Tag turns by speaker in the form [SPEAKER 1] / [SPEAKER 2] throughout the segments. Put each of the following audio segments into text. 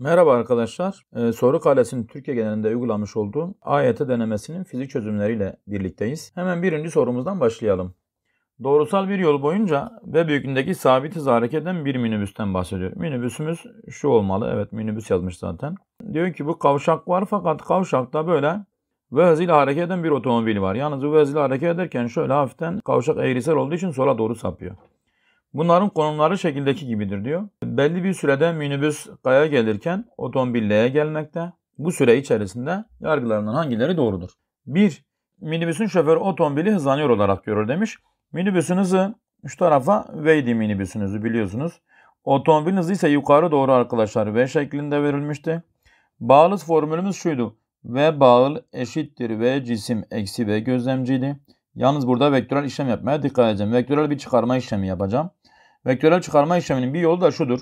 [SPEAKER 1] Merhaba arkadaşlar. Ee, soru kalesinin Türkiye genelinde uygulanmış olduğu AYT denemesinin fizik çözümleriyle birlikteyiz. Hemen birinci sorumuzdan başlayalım. Doğrusal bir yol boyunca v büyüklüğündeki sabit hız hareket eden bir minibüsten bahsediyor. Minibüsümüz şu olmalı. Evet minibüs yazmış zaten. Diyor ki bu kavşak var fakat kavşakta böyle v hızıyla hareket eden bir otomobil var. Yalnız bu hızıyla hareket ederken şöyle hafiften kavşak eğrisel olduğu için sola doğru sapıyor. Bunların konumları şekildeki gibidir diyor. Belli bir sürede minibüs kaya gelirken otomobil gelmekte. Bu süre içerisinde yargılarından hangileri doğrudur? 1. Minibüsün şoförü otomobili hızlanıyor olarak görür demiş. Minibüsün hızı şu tarafa Veydi minibüsün hızı biliyorsunuz. Otomobilin hızı ise yukarı doğru arkadaşlar V şeklinde verilmişti. Bağlıs formülümüz şuydu. V bağıl eşittir V cisim eksi V gözlemciydi. Yalnız burada vektörel işlem yapmaya dikkat edeceğim. Vektörel bir çıkarma işlemi yapacağım. Vektörel çıkarma işleminin bir yolu da şudur.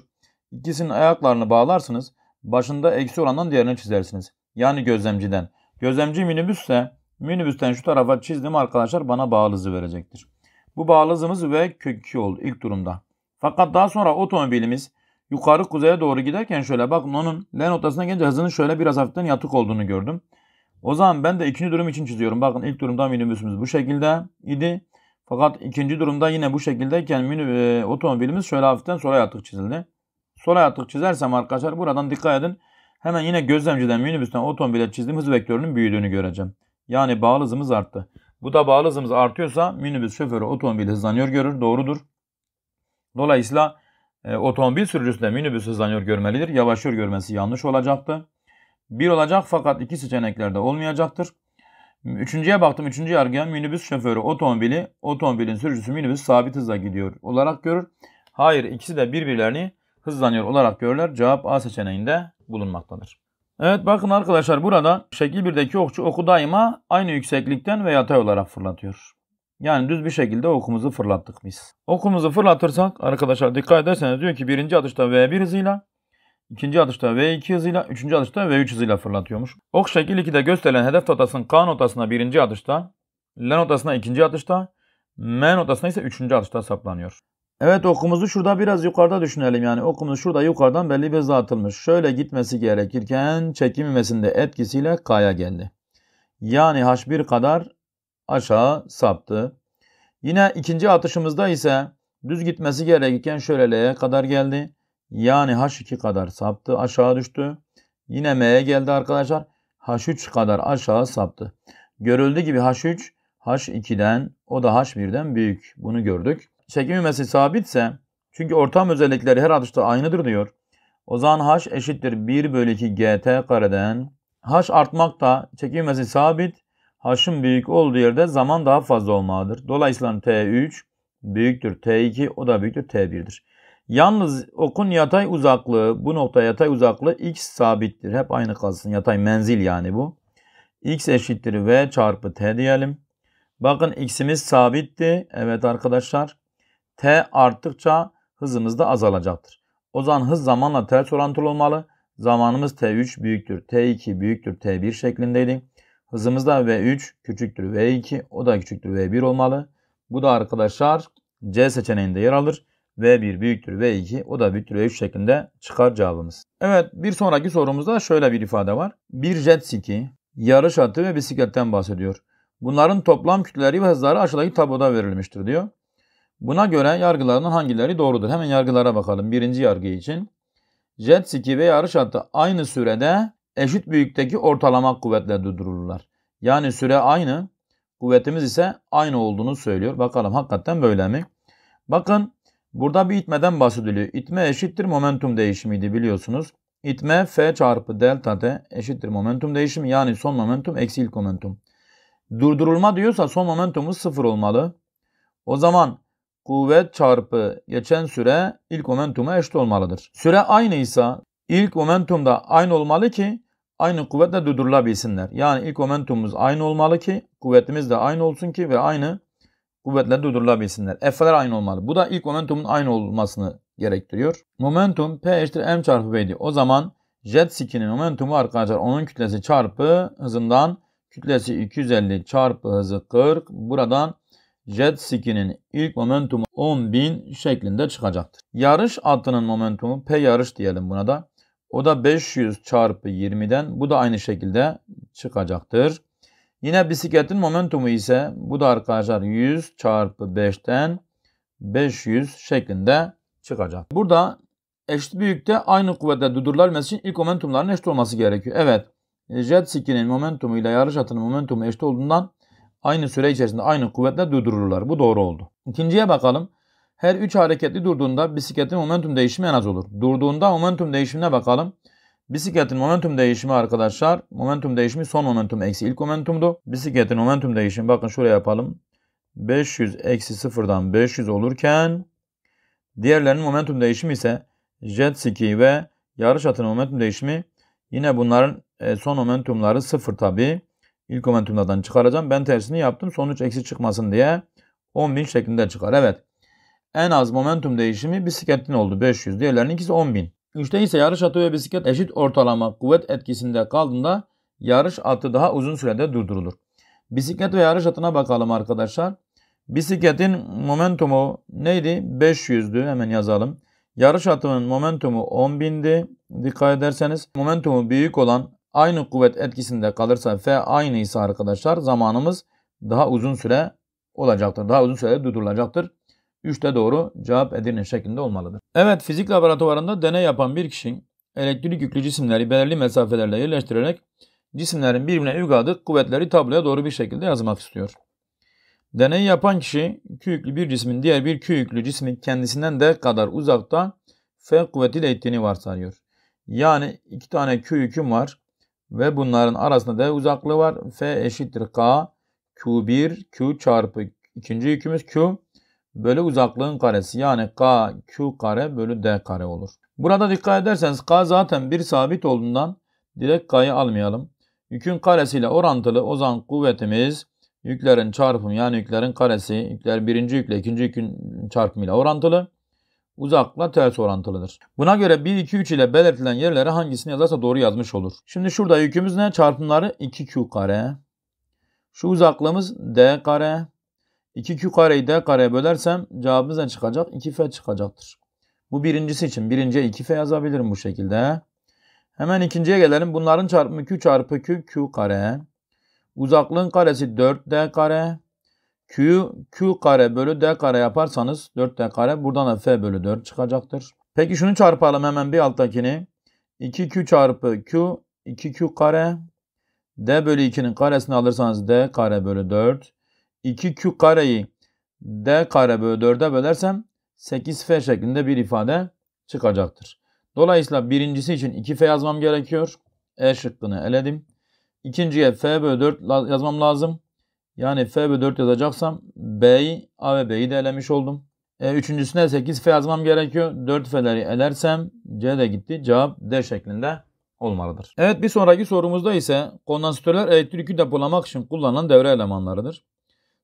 [SPEAKER 1] İkisinin ayaklarını bağlarsınız. Başında eksi olandan diğerine çizersiniz. Yani gözlemciden. Gözlemci minibüsse minibüsten şu tarafa çizdim arkadaşlar bana bağlı hızı verecektir. Bu bağlı hızımız V kök 2 oldu ilk durumda. Fakat daha sonra otomobilimiz yukarı kuzeye doğru giderken şöyle bakın onun L noktasına gelince hızının şöyle biraz hafiften yatık olduğunu gördüm. O zaman ben de ikinci durum için çiziyorum. Bakın ilk durumda minibüsümüz bu şekilde idi. Fakat ikinci durumda yine bu şekildeyken mini, e, otomobilimiz şöyle hafiften sola yatık çizildi. Sola yatık çizersem arkadaşlar buradan dikkat edin. Hemen yine gözlemciden minibüsten otomobile çizdiğim hız vektörünün büyüdüğünü göreceğim. Yani bağlı hızımız arttı. Bu da bağlı hızımız artıyorsa minibüs şoförü otomobili hızlanıyor görür. Doğrudur. Dolayısıyla e, otomobil sürücüsü de minibüs hızlanıyor görmelidir. Yavaşıyor görmesi yanlış olacaktı. 1 olacak fakat iki seçeneklerde olmayacaktır. Üçüncüye baktım. Üçüncü yargıya minibüs şoförü otomobili, otomobilin sürücüsü minibüs sabit hızla gidiyor olarak görür. Hayır ikisi de birbirlerini hızlanıyor olarak görürler. Cevap A seçeneğinde bulunmaktadır. Evet bakın arkadaşlar burada şekil 1'deki okçu oku daima aynı yükseklikten ve yatay olarak fırlatıyor. Yani düz bir şekilde okumuzu fırlattık biz. Okumuzu fırlatırsak arkadaşlar dikkat ederseniz diyor ki birinci atışta V1 hızıyla İkinci atışta V2 hızıyla, üçüncü atışta V3 hızıyla fırlatıyormuş. Ok şekil 2'de gösterilen hedef notasının K notasına birinci atışta, L notasına ikinci atışta, M notasına ise üçüncü atışta saplanıyor. Evet okumuzu şurada biraz yukarıda düşünelim. Yani okumuz şurada yukarıdan belli bir hıza atılmış. Şöyle gitmesi gerekirken çekim ivmesinde etkisiyle K'ya geldi. Yani H1 kadar aşağı saptı. Yine ikinci atışımızda ise düz gitmesi gerekirken şöyle L'ye kadar geldi. Yani H2 kadar saptı aşağı düştü. Yine M'ye geldi arkadaşlar. H3 kadar aşağı saptı. Görüldüğü gibi H3 H2'den o da H1'den büyük. Bunu gördük. Çekim ivmesi sabitse çünkü ortam özellikleri her atışta aynıdır diyor. O zaman H eşittir 1 bölü 2 GT kareden. H artmakta çekim ivmesi sabit. H'ın büyük olduğu yerde zaman daha fazla olmalıdır. Dolayısıyla T3 büyüktür T2 o da büyüktür T1'dir. Yalnız okun yatay uzaklığı, bu nokta yatay uzaklığı x sabittir. Hep aynı kalsın. Yatay menzil yani bu. x eşittir v çarpı t diyelim. Bakın x'imiz sabitti. Evet arkadaşlar. t arttıkça hızımız da azalacaktır. O zaman hız zamanla ters orantılı olmalı. Zamanımız t3 büyüktür t2 büyüktür t1 şeklindeydi. Hızımız da v3 küçüktür v2 o da küçüktür v1 olmalı. Bu da arkadaşlar C seçeneğinde yer alır. V1 büyüktür V2 o da büyüktür V3 şeklinde çıkar cevabımız. Evet bir sonraki sorumuzda şöyle bir ifade var. Bir jet ski, yarış atı ve bisikletten bahsediyor. Bunların toplam kütleleri ve hızları aşağıdaki tabloda verilmiştir diyor. Buna göre yargılarının hangileri doğrudur? Hemen yargılara bakalım. Birinci yargı için. Jet ski ve yarış atı aynı sürede eşit büyükteki ortalama kuvvetle durdurulurlar. Yani süre aynı, kuvvetimiz ise aynı olduğunu söylüyor. Bakalım hakikaten böyle mi? Bakın Burada bir itmeden bahsediliyor. İtme eşittir momentum değişimiydi biliyorsunuz. İtme F çarpı delta T eşittir momentum değişimi. Yani son momentum eksi ilk momentum. Durdurulma diyorsa son momentumu sıfır olmalı. O zaman kuvvet çarpı geçen süre ilk momentuma eşit olmalıdır. Süre aynıysa ilk momentum da aynı olmalı ki aynı kuvvetle durdurulabilsinler. Yani ilk momentumumuz aynı olmalı ki kuvvetimiz de aynı olsun ki ve aynı kuvvetler durdurulabilsinler. F'ler aynı olmalı. Bu da ilk momentumun aynı olmasını gerektiriyor. Momentum P eşittir M çarpı B'di. O zaman jet ski'nin momentumu arkadaşlar onun kütlesi çarpı hızından kütlesi 250 çarpı hızı 40. Buradan jet ski'nin ilk momentumu 10.000 şeklinde çıkacaktır. Yarış atının momentumu P yarış diyelim buna da. O da 500 çarpı 20'den bu da aynı şekilde çıkacaktır. Yine bisikletin momentumu ise bu da arkadaşlar 100 çarpı 5'ten 500 şeklinde çıkacak. Burada eşit büyükte aynı kuvvete dudurlanması için ilk momentumların eşit olması gerekiyor. Evet jet ski'nin momentumu ile yarış atının momentumu eşit olduğundan aynı süre içerisinde aynı kuvvetle durdurulurlar. Bu doğru oldu. İkinciye bakalım. Her 3 hareketli durduğunda bisikletin momentum değişimi en az olur. Durduğunda momentum değişimine bakalım. Bisikletin momentum değişimi arkadaşlar. Momentum değişimi son momentum eksi ilk momentumdu. Bisikletin momentum değişimi bakın şuraya yapalım. 500 eksi 0'dan 500 olurken diğerlerinin momentum değişimi ise jet ski ve yarış atının momentum değişimi yine bunların e, son momentumları sıfır tabi. İlk momentumlardan çıkaracağım. Ben tersini yaptım. Sonuç eksi çıkmasın diye 10.000 şeklinde çıkar. Evet. En az momentum değişimi bisikletin oldu 500. Diğerlerinin ikisi 10.000. 3'te ise yarış atı ve bisiklet eşit ortalama kuvvet etkisinde kaldığında yarış atı daha uzun sürede durdurulur. Bisiklet ve yarış atına bakalım arkadaşlar. Bisikletin momentumu neydi? 500'dü hemen yazalım. Yarış atının momentumu 10.000'di. Dikkat ederseniz momentumu büyük olan aynı kuvvet etkisinde kalırsa F aynıysa arkadaşlar zamanımız daha uzun süre olacaktır. Daha uzun süre durdurulacaktır. 3 doğru cevap edinin şeklinde olmalıdır. Evet fizik laboratuvarında deney yapan bir kişi elektrik yüklü cisimleri belirli mesafelerle yerleştirerek cisimlerin birbirine uygadık kuvvetleri tabloya doğru bir şekilde yazmak istiyor. Deney yapan kişi Q yüklü bir cismin diğer bir Q yüklü cismin kendisinden de kadar uzakta F kuvvetiyle ittiğini varsayıyor. Yani iki tane Q yüküm var ve bunların arasında D uzaklığı var. F eşittir K, Q1, Q çarpı ikinci yükümüz Q bölü uzaklığın karesi yani k q kare bölü d kare olur. Burada dikkat ederseniz k zaten bir sabit olduğundan direkt k'yı almayalım. Yükün karesiyle orantılı o zaman kuvvetimiz yüklerin çarpımı yani yüklerin karesi yükler birinci yükle ikinci yükün çarpımıyla orantılı. Uzakla ters orantılıdır. Buna göre 1, 2, 3 ile belirtilen yerlere hangisini yazarsa doğru yazmış olur. Şimdi şurada yükümüz ne? Çarpımları 2q kare. Şu uzaklığımız d kare. 2Q kareyi D kareye bölersem cevabımız ne çıkacak? 2F çıkacaktır. Bu birincisi için. Birinciye 2F yazabilirim bu şekilde. Hemen ikinciye gelelim. Bunların çarpımı Q çarpı Q, Q kare. Uzaklığın karesi 4D kare. Q, Q kare bölü D kare yaparsanız 4D kare. Buradan da F bölü 4 çıkacaktır. Peki şunu çarpalım hemen bir alttakini. 2Q çarpı Q, 2Q kare. D bölü 2'nin karesini alırsanız D kare bölü 4. 2Q kareyi D kare bölü 4'e bölersem 8F şeklinde bir ifade çıkacaktır. Dolayısıyla birincisi için 2F yazmam gerekiyor. E şıkkını eledim. İkinciye F bölü 4 yazmam lazım. Yani F bölü 4 yazacaksam B'yi A ve B'yi de elemiş oldum. E, üçüncüsüne 8F yazmam gerekiyor. 4F'leri elersem C de gitti. Cevap D şeklinde olmalıdır. Evet bir sonraki sorumuzda ise kondansatörler elektrikü depolamak için kullanılan devre elemanlarıdır.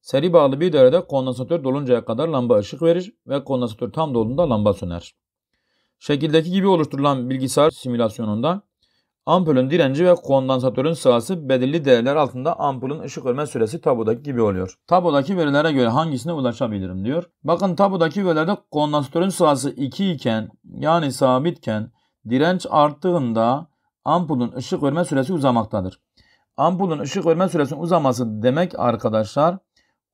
[SPEAKER 1] Seri bağlı bir dairede kondansatör doluncaya kadar lamba ışık verir ve kondansatör tam dolunda lamba söner. Şekildeki gibi oluşturulan bilgisayar simülasyonunda ampulün direnci ve kondansatörün sırası belirli değerler altında ampulün ışık verme süresi tabudaki gibi oluyor. Tabudaki verilere göre hangisine ulaşabilirim diyor. Bakın tabudaki verilerde kondansatörün sırası 2 iken yani sabitken direnç arttığında ampulün ışık verme süresi uzamaktadır. Ampulün ışık verme süresinin uzaması demek arkadaşlar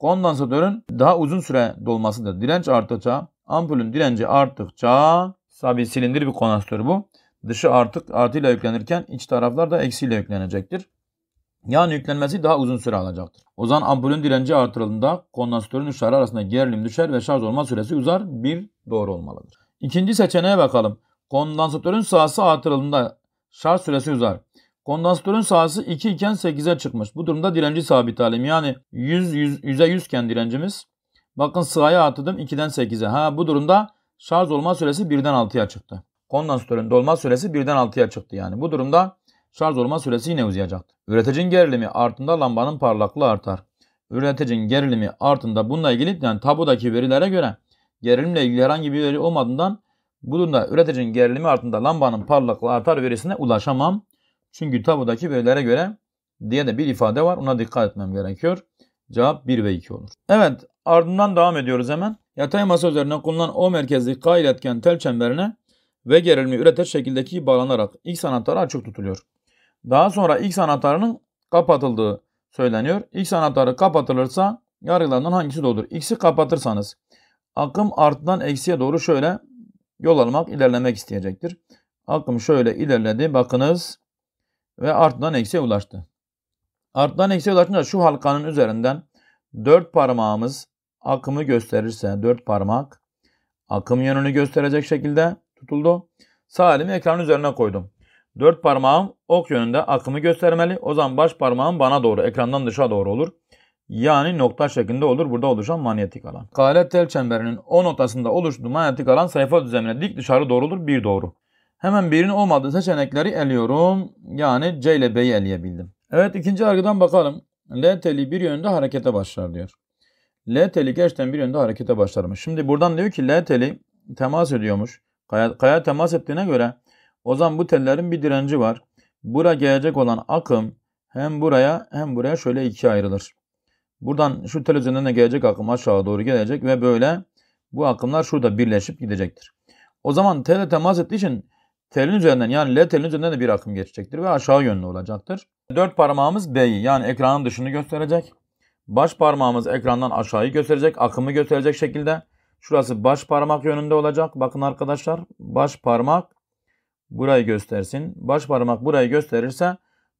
[SPEAKER 1] kondansatörün daha uzun süre dolmasıdır. Direnç arttıkça ampulün direnci arttıkça tabi silindir bir kondansatör bu. Dışı artık artıyla yüklenirken iç taraflar da eksiyle yüklenecektir. Yani yüklenmesi daha uzun süre alacaktır. O zaman ampulün direnci artırıldığında kondansatörün uçları arasında gerilim düşer ve şarj olma süresi uzar. Bir doğru olmalıdır. İkinci seçeneğe bakalım. Kondansatörün sahası artırıldığında şarj süresi uzar. Kondansatörün sahası 2 iken 8'e çıkmış. Bu durumda direnci sabit halim. Yani 100, 100, 100'e 100 iken direncimiz. Bakın sıraya atladım 2'den 8'e. Ha bu durumda şarj olma süresi 1'den 6'ya çıktı. Kondansatörün dolma süresi 1'den 6'ya çıktı yani. Bu durumda şarj olma süresi yine uzayacak? Üreticin gerilimi artında lambanın parlaklığı artar. Üreticin gerilimi artında bununla ilgili yani tabudaki verilere göre gerilimle ilgili herhangi bir veri olmadığından bu durumda üreticinin gerilimi artında lambanın parlaklığı artar verisine ulaşamam. Çünkü tabudaki verilere göre diye de bir ifade var. Ona dikkat etmem gerekiyor. Cevap 1 ve 2 olur. Evet ardından devam ediyoruz hemen. Yatay masa üzerine kullanılan O merkezli K iletken tel çemberine ve gerilimi üretir şekildeki bağlanarak X anahtarı açık tutuluyor. Daha sonra X anahtarının kapatıldığı söyleniyor. X anahtarı kapatılırsa yargılarından hangisi doğrudur? X'i kapatırsanız akım artıdan eksiye doğru şöyle yol almak, ilerlemek isteyecektir. Akım şöyle ilerledi. Bakınız ve arttan eksiye ulaştı. Arttan eksiye ulaştığında şu halkanın üzerinden dört parmağımız akımı gösterirse dört parmak akım yönünü gösterecek şekilde tutuldu. Sağ elimi ekranın üzerine koydum. Dört parmağım ok yönünde akımı göstermeli. O zaman baş parmağım bana doğru, ekrandan dışa doğru olur. Yani nokta şeklinde olur burada oluşan manyetik alan. Kalet tel çemberinin o noktasında oluştuğu manyetik alan sayfa düzenine dik dışarı doğru olur, bir doğru. Hemen birinin olmadığı seçenekleri eliyorum. Yani C ile B'yi eleyebildim. Evet ikinci argıdan bakalım. L teli bir yönde harekete başlar diyor. L teli gerçekten bir yönde harekete başlarmış. Şimdi buradan diyor ki L teli temas ediyormuş. Kaya, kaya temas ettiğine göre o zaman bu tellerin bir direnci var. Bura gelecek olan akım hem buraya hem buraya şöyle ikiye ayrılır. Buradan şu tel üzerinden de gelecek akım aşağı doğru gelecek ve böyle bu akımlar şurada birleşip gidecektir. O zaman tele temas ettiği için telin üzerinden yani led telin üzerinden de bir akım geçecektir ve aşağı yönlü olacaktır. Dört parmağımız B'yi yani ekranın dışını gösterecek. Baş parmağımız ekrandan aşağıyı gösterecek, akımı gösterecek şekilde. Şurası baş parmak yönünde olacak. Bakın arkadaşlar baş parmak burayı göstersin. Baş parmak burayı gösterirse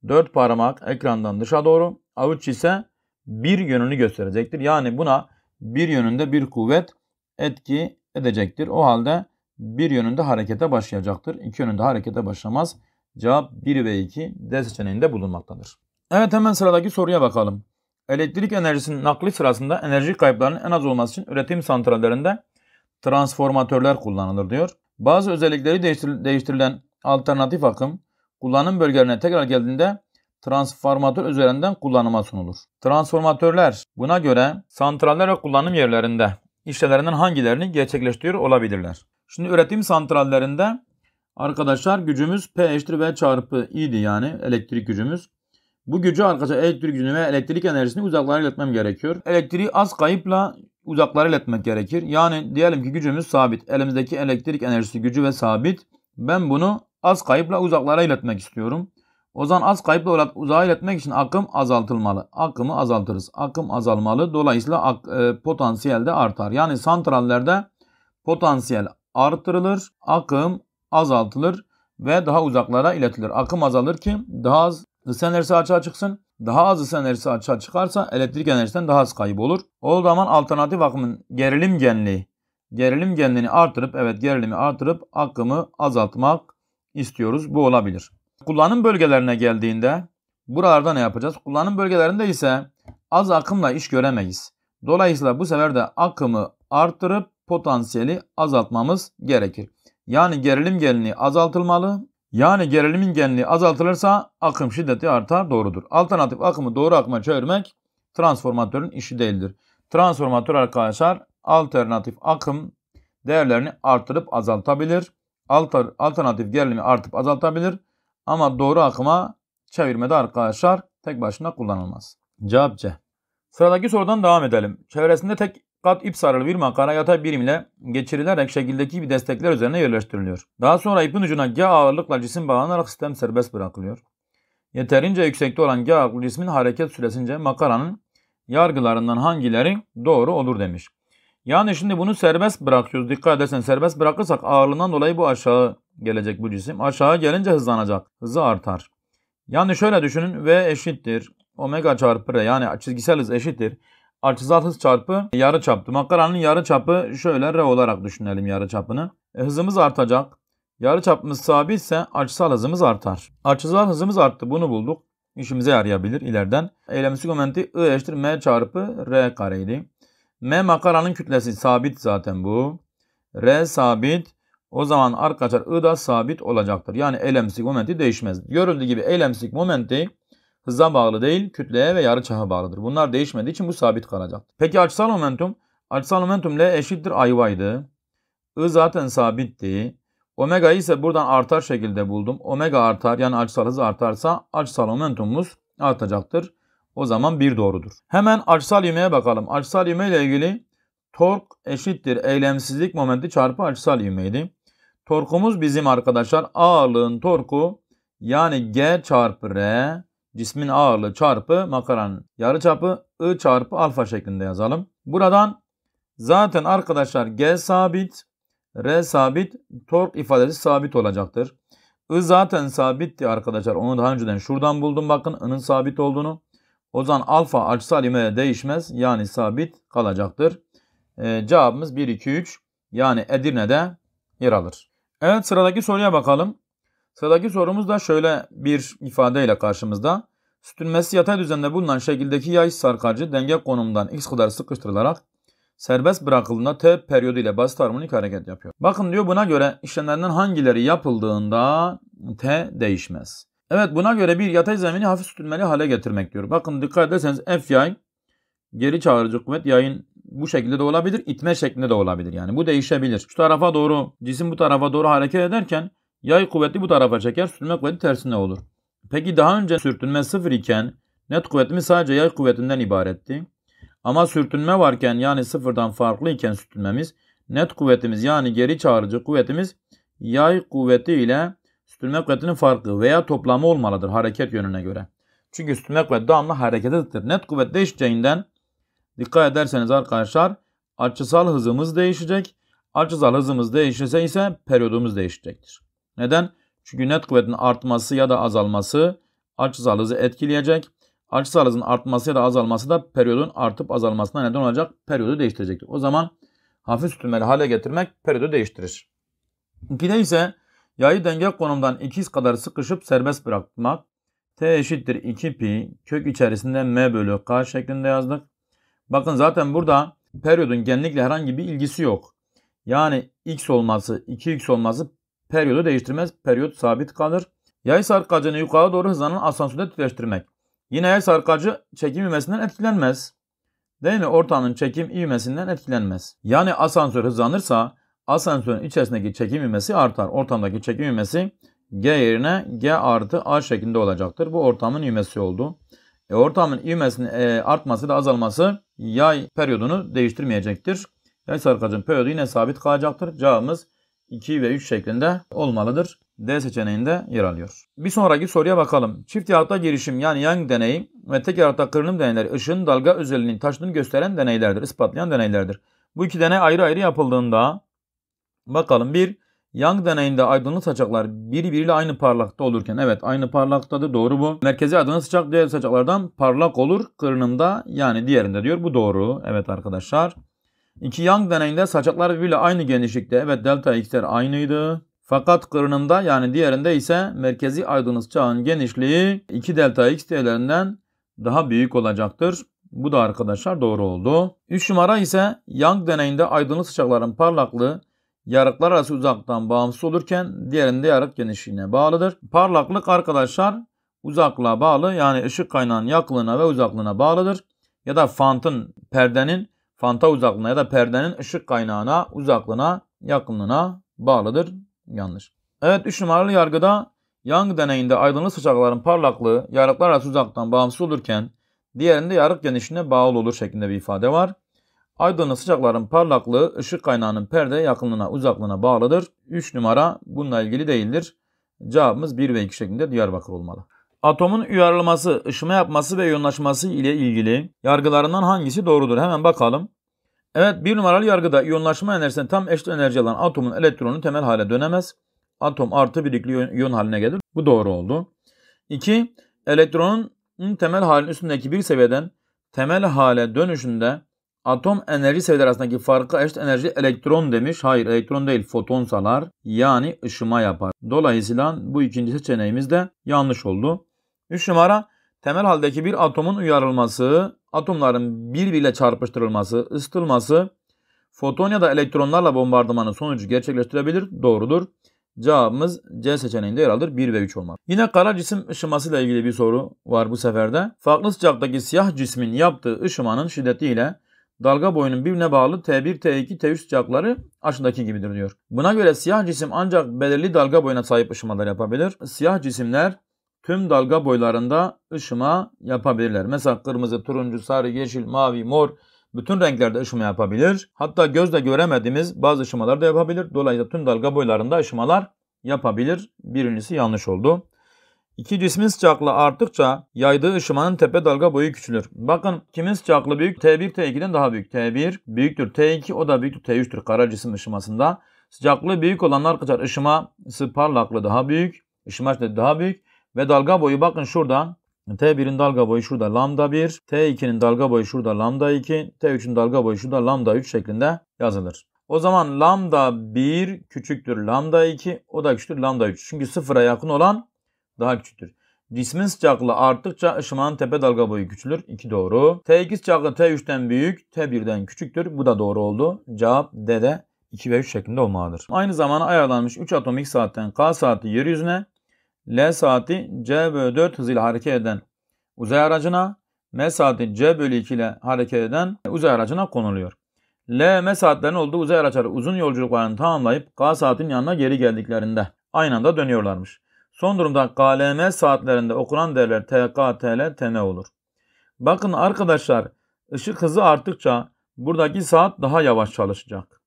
[SPEAKER 1] dört parmak ekrandan dışa doğru, avuç ise bir yönünü gösterecektir. Yani buna bir yönünde bir kuvvet etki edecektir. O halde bir yönünde harekete başlayacaktır. İki yönünde harekete başlamaz. Cevap 1 ve 2 D seçeneğinde bulunmaktadır. Evet hemen sıradaki soruya bakalım. Elektrik enerjisinin nakli sırasında enerji kayıplarının en az olması için üretim santrallerinde transformatörler kullanılır diyor. Bazı özellikleri değiştir değiştirilen alternatif akım kullanım bölgelerine tekrar geldiğinde transformatör üzerinden kullanıma sunulur. Transformatörler buna göre santrallere kullanım yerlerinde işlevlerinden hangilerini gerçekleştiriyor olabilirler. Şimdi üretim santrallerinde arkadaşlar gücümüz P eşittir V çarpı I'di yani elektrik gücümüz. Bu gücü arkadaşlar elektrik gücünü ve elektrik enerjisini uzaklara iletmem gerekiyor. Elektriği az kayıpla uzaklara iletmek gerekir. Yani diyelim ki gücümüz sabit. Elimizdeki elektrik enerjisi gücü ve sabit. Ben bunu az kayıpla uzaklara iletmek istiyorum. O zaman az kayıplı olarak uzağa iletmek için akım azaltılmalı. Akımı azaltırız. Akım azalmalı. Dolayısıyla ak, e, potansiyel de artar. Yani santrallerde potansiyel artırılır. Akım azaltılır ve daha uzaklara iletilir. Akım azalır ki daha az ısı enerjisi açığa çıksın. Daha az ısı enerjisi açığa çıkarsa elektrik enerjisinden daha az kaybı olur. O zaman alternatif akımın gerilim genliği, gerilim genliğini artırıp evet gerilimi artırıp akımı azaltmak istiyoruz. Bu olabilir. Kullanım bölgelerine geldiğinde buralarda ne yapacağız? Kullanım bölgelerinde ise az akımla iş göremeyiz. Dolayısıyla bu sefer de akımı arttırıp potansiyeli azaltmamız gerekir. Yani gerilim genliği azaltılmalı. Yani gerilimin genliği azaltılırsa akım şiddeti artar doğrudur. Alternatif akımı doğru akıma çevirmek transformatörün işi değildir. Transformatör arkadaşlar alternatif akım değerlerini artırıp azaltabilir. Alter, alternatif gerilimi artıp azaltabilir. Ama doğru akıma çevirmede arkadaşlar tek başına kullanılmaz. Cevap C. Sıradaki sorudan devam edelim. Çevresinde tek kat ip sarılı bir makara yatay birimle geçirilerek şekildeki bir destekler üzerine yerleştiriliyor. Daha sonra ipin ucuna G ağırlıkla cisim bağlanarak sistem serbest bırakılıyor. Yeterince yüksekte olan G ağırlıklı cismin hareket süresince makaranın yargılarından hangileri doğru olur demiş. Yani şimdi bunu serbest bırakıyoruz. Dikkat edersen serbest bırakırsak ağırlığından dolayı bu aşağı gelecek bu cisim. Aşağı gelince hızlanacak. Hızı artar. Yani şöyle düşünün. V eşittir. Omega çarpı R yani çizgisel hız eşittir. Açısal hız çarpı yarı çaptı. Makaranın yarı çapı şöyle R olarak düşünelim yarı çapını. E, hızımız artacak. Yarı çapımız sabitse açısal hızımız artar. Açısal hızımız arttı. Bunu bulduk. İşimize yarayabilir ileriden. Eylemsi komenti I eşittir M çarpı R kareydi. M makaranın kütlesi sabit zaten bu. R sabit. O zaman arkadaşlar I da sabit olacaktır. Yani elemsik momenti değişmez. Görüldüğü gibi elemsik momenti hıza bağlı değil, kütleye ve yarıçaha bağlıdır. Bunlar değişmediği için bu sabit kalacaktır. Peki açısal momentum? Açısal momentum L eşittir I'ydı. I zaten sabitti. Omega ise buradan artar şekilde buldum. Omega artar yani açısal hız artarsa açısal momentumumuz artacaktır. O zaman bir doğrudur. Hemen açısal yümeye bakalım. Açısal ivme ile ilgili tork eşittir eylemsizlik momenti çarpı açısal ivmeydi. Torkumuz bizim arkadaşlar. Ağırlığın torku yani G çarpı R cismin ağırlığı çarpı makaranın yarıçapı I çarpı alfa şeklinde yazalım. Buradan zaten arkadaşlar G sabit, R sabit, tork ifadesi sabit olacaktır. I zaten sabitti arkadaşlar. Onu daha önceden şuradan buldum bakın I'nin sabit olduğunu. O zaman alfa açısal ivme değişmez. Yani sabit kalacaktır. Ee, cevabımız 1, 2, 3. Yani Edirne'de yer alır. Evet sıradaki soruya bakalım. Sıradaki sorumuz da şöyle bir ifadeyle karşımızda. Sürtünmesi yatay düzende bulunan şekildeki yay sarkacı denge konumundan x kadar sıkıştırılarak serbest bırakıldığında t periyodu ile basit harmonik hareket yapıyor. Bakın diyor buna göre işlemlerinden hangileri yapıldığında t değişmez. Evet buna göre bir yatay zemini hafif sürtünmeli hale getirmek diyor. Bakın dikkat ederseniz f yay geri çağırıcı kuvvet yayın bu şekilde de olabilir, itme şeklinde de olabilir. Yani bu değişebilir. Şu tarafa doğru, cisim bu tarafa doğru hareket ederken yay kuvveti bu tarafa çeker, sürtünme kuvveti tersine olur. Peki daha önce sürtünme sıfır iken net kuvvetimiz sadece yay kuvvetinden ibaretti. Ama sürtünme varken yani sıfırdan farklı iken sürtünmemiz net kuvvetimiz yani geri çağırıcı kuvvetimiz yay kuvveti ile sürtünme kuvvetinin farkı veya toplamı olmalıdır hareket yönüne göre. Çünkü sürtünme kuvveti devamlı hareket zıttır. Net kuvvet değişeceğinden Dikkat ederseniz arkadaşlar açısal hızımız değişecek. Açısal hızımız değişirse ise periyodumuz değişecektir. Neden? Çünkü net kuvvetin artması ya da azalması açısal hızı etkileyecek. Açısal hızın artması ya da azalması da periyodun artıp azalmasına neden olacak. Periyodu değiştirecektir. O zaman hafif sürtünmeli hale getirmek periyodu değiştirir. İkide ise yayı denge konumdan ikiz kadar sıkışıp serbest bırakmak. T eşittir 2 pi kök içerisinde m bölü k şeklinde yazdık. Bakın zaten burada periyodun genlikle herhangi bir ilgisi yok. Yani x olması 2x olması periyodu değiştirmez. Periyot sabit kalır. Yay sarkacını yukarı doğru hızlanan asansörde titreştirmek. Yine yay sarkacı çekim ivmesinden etkilenmez. Değil mi? Ortağının çekim ivmesinden etkilenmez. Yani asansör hızlanırsa asansörün içerisindeki çekim ivmesi artar. Ortamdaki çekim ivmesi G yerine G artı A şeklinde olacaktır. Bu ortamın ivmesi oldu. E, ortamın ivmesinin e, artması da azalması yay periyodunu değiştirmeyecektir. Yay sarkacın periyodu yine sabit kalacaktır. Cevabımız 2 ve 3 şeklinde olmalıdır. D seçeneğinde yer alıyor. Bir sonraki soruya bakalım. Çift yarata girişim yani Yang deneyi ve tek yarata kırınım deneyleri ışığın dalga özelliğinin taştığını gösteren deneylerdir, ispatlayan deneylerdir. Bu iki deney ayrı ayrı yapıldığında bakalım bir Yang deneyinde aydınlatacaklar birbiriyle aynı parlakta olurken evet aynı parlaktadır doğru bu. Merkezi aydınlatacak diğer sıcaklardan parlak olur kırınımda yani diğerinde diyor bu doğru evet arkadaşlar. İki Yang deneyinde saçaklar birbiriyle aynı genişlikte evet delta x'ler aynıydı. Fakat kırınımda yani diğerinde ise merkezi aydınlık aydınlatacağın genişliği 2 delta x değerlerinden daha büyük olacaktır. Bu da arkadaşlar doğru oldu. 3 numara ise Yang deneyinde aydınlık sıcakların parlaklığı yarıklar arası uzaktan bağımsız olurken diğerinde yarık genişliğine bağlıdır. Parlaklık arkadaşlar uzaklığa bağlı yani ışık kaynağının yakınlığına ve uzaklığına bağlıdır. Ya da fantın perdenin fanta uzaklığına ya da perdenin ışık kaynağına uzaklığına yakınlığına bağlıdır. Yanlış. Evet 3 numaralı yargıda Young deneyinde aydınlık sıcakların parlaklığı yarıklar arası uzaktan bağımsız olurken diğerinde yarık genişliğine bağlı olur şeklinde bir ifade var. Aydınlık sıcakların parlaklığı ışık kaynağının perde yakınlığına uzaklığına bağlıdır. 3 numara bununla ilgili değildir. Cevabımız 1 ve 2 şeklinde Diyarbakır olmalı. Atomun uyarılması, ışıma yapması ve yoğunlaşması ile ilgili yargılarından hangisi doğrudur? Hemen bakalım. Evet bir numaralı yargıda iyonlaşma enerjisine tam eşit enerji alan atomun elektronu temel hale dönemez. Atom artı birikli iyon haline gelir. Bu doğru oldu. 2. Elektronun temel halin üstündeki bir seviyeden temel hale dönüşünde Atom enerji seviyeleri arasındaki farkı eşit enerji elektron demiş. Hayır elektron değil foton salar. Yani ışıma yapar. Dolayısıyla bu ikinci seçeneğimiz de yanlış oldu. 3 numara temel haldeki bir atomun uyarılması, atomların birbiriyle çarpıştırılması, ısıtılması, foton ya da elektronlarla bombardımanın sonucu gerçekleştirebilir. Doğrudur. Cevabımız C seçeneğinde yer alır 1 ve 3 olmak. Yine kara cisim ışıması ile ilgili bir soru var bu seferde. Farklı sıcaktaki siyah cismin yaptığı ışımanın şiddetiyle dalga boyunun birbirine bağlı T1, T2, T3 sıcakları aşağıdaki gibidir diyor. Buna göre siyah cisim ancak belirli dalga boyuna sahip ışımalar yapabilir. Siyah cisimler tüm dalga boylarında ışıma yapabilirler. Mesela kırmızı, turuncu, sarı, yeşil, mavi, mor bütün renklerde ışıma yapabilir. Hatta gözle göremediğimiz bazı ışımalar da yapabilir. Dolayısıyla tüm dalga boylarında ışımalar yapabilir. Birincisi yanlış oldu. İki cismin sıcaklığı arttıkça yaydığı ışımanın tepe dalga boyu küçülür. Bakın kimin sıcaklığı büyük? T1 T2'den daha büyük. T1 büyüktür T2 o da büyüktür T3'tür kara cisim ışımasında. Sıcaklığı büyük olan arkadaşlar ışıması parlaklığı daha büyük. Işıma şiddeti daha büyük. Ve dalga boyu bakın şurada. T1'in dalga boyu şurada lambda 1. T2'nin dalga boyu şurada lambda 2. T3'ün dalga boyu şurada lambda 3 şeklinde yazılır. O zaman lambda 1 küçüktür lambda 2 o da küçüktür lambda 3. Çünkü sıfıra yakın olan daha küçüktür. Cismin sıcaklığı arttıkça ışımanın tepe dalga boyu küçülür. 2 doğru. T2 sıcaklığı T3'ten büyük, T1'den küçüktür. Bu da doğru oldu. Cevap D de 2 ve 3 şeklinde olmalıdır. Aynı zamanda ayarlanmış 3 atomik saatten K saati yeryüzüne, L saati C bölü 4 hızıyla hareket eden uzay aracına, M saati C bölü 2 ile hareket eden uzay aracına konuluyor. L, M saatlerinin olduğu uzay araçları uzun yolculuklarını tamamlayıp K saatin yanına geri geldiklerinde aynı anda dönüyorlarmış. Son durumda KLM saatlerinde okunan değerler TKTL TL, TN olur. Bakın arkadaşlar ışık hızı arttıkça buradaki saat daha yavaş çalışacak.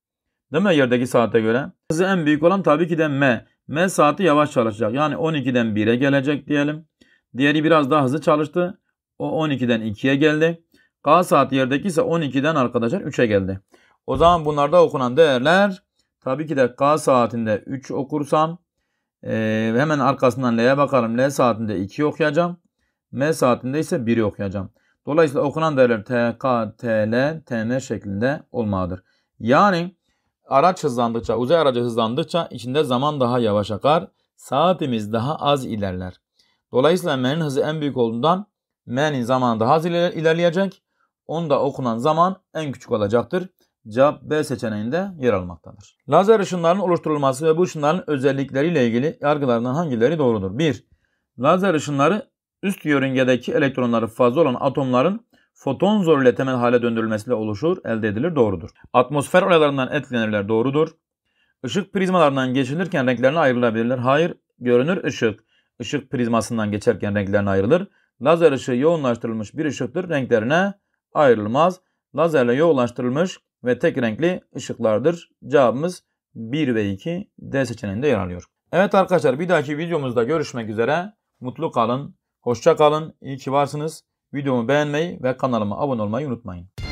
[SPEAKER 1] Değil mi yerdeki saate göre? Hızı en büyük olan tabii ki de M. M saati yavaş çalışacak. Yani 12'den 1'e gelecek diyelim. Diğeri biraz daha hızlı çalıştı. O 12'den 2'ye geldi. K saat yerdeki ise 12'den arkadaşlar 3'e geldi. O zaman bunlarda okunan değerler tabii ki de K saatinde 3 okursam ee, hemen arkasından L'ye bakalım. L saatinde 2 okuyacağım. M saatinde ise 1 okuyacağım. Dolayısıyla okunan değerler TK, TL, TN şeklinde olmalıdır. Yani araç hızlandıkça, uzay aracı hızlandıkça içinde zaman daha yavaş akar. Saatimiz daha az ilerler. Dolayısıyla M'nin hızı en büyük olduğundan M'nin zamanı daha az ilerleyecek. Onda okunan zaman en küçük olacaktır. Cevap B seçeneğinde yer almaktadır. Lazer ışınlarının oluşturulması ve bu ışınların özellikleriyle ilgili yargılarından hangileri doğrudur? 1. Lazer ışınları üst yörüngedeki elektronları fazla olan atomların foton zoruyla temel hale döndürülmesiyle oluşur, elde edilir, doğrudur. Atmosfer olaylarından etkilenirler, doğrudur. Işık prizmalarından geçilirken renklerine ayrılabilirler. Hayır, görünür ışık. Işık prizmasından geçerken renklerine ayrılır. Lazer ışığı yoğunlaştırılmış bir ışıktır, renklerine ayrılmaz. Lazerle yoğunlaştırılmış ve tek renkli ışıklardır. Cevabımız 1 ve 2 D seçeneğinde yer alıyor. Evet arkadaşlar bir dahaki videomuzda görüşmek üzere. Mutlu kalın, hoşça kalın, iyi ki varsınız. Videomu beğenmeyi ve kanalıma abone olmayı unutmayın.